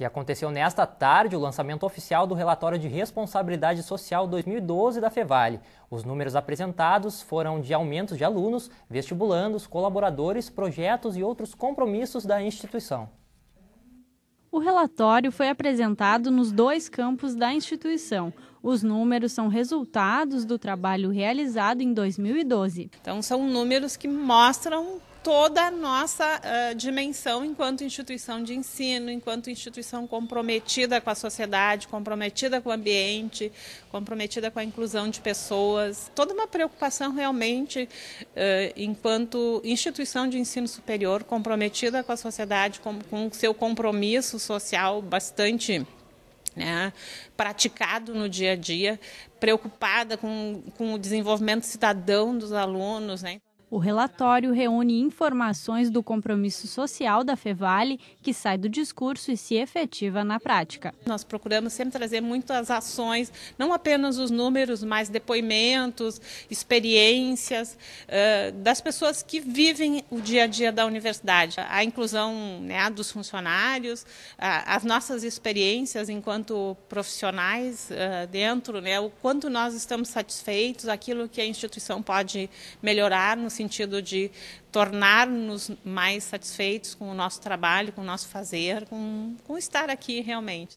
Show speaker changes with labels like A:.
A: E aconteceu nesta tarde o lançamento oficial do relatório de responsabilidade social 2012 da Fevale. Os números apresentados foram de aumentos de alunos, vestibulandos, colaboradores, projetos e outros compromissos da instituição.
B: O relatório foi apresentado nos dois campos da instituição. Os números são resultados do trabalho realizado em 2012. Então, são números
C: que mostram toda a nossa uh, dimensão enquanto instituição de ensino, enquanto instituição comprometida com a sociedade, comprometida com o ambiente, comprometida com a inclusão de pessoas. Toda uma preocupação realmente, uh, enquanto instituição de ensino superior, comprometida com a sociedade, com, o seu compromisso social bastante. Né, praticado no dia a dia, preocupada com, com o desenvolvimento cidadão dos alunos. Né.
B: O relatório reúne informações do compromisso social da Fevale, que sai do discurso e se efetiva na prática. Nós procuramos sempre trazer muitas ações, não apenas
C: os números, mas depoimentos, experiências uh, das pessoas que vivem o dia a dia da universidade. A inclusão né, dos funcionários, uh, as nossas experiências enquanto profissionais uh, dentro, né, o quanto nós estamos satisfeitos, aquilo que a instituição pode melhorar no sentido de tornar-nos mais satisfeitos com o nosso trabalho, com o nosso fazer, com, com estar aqui realmente.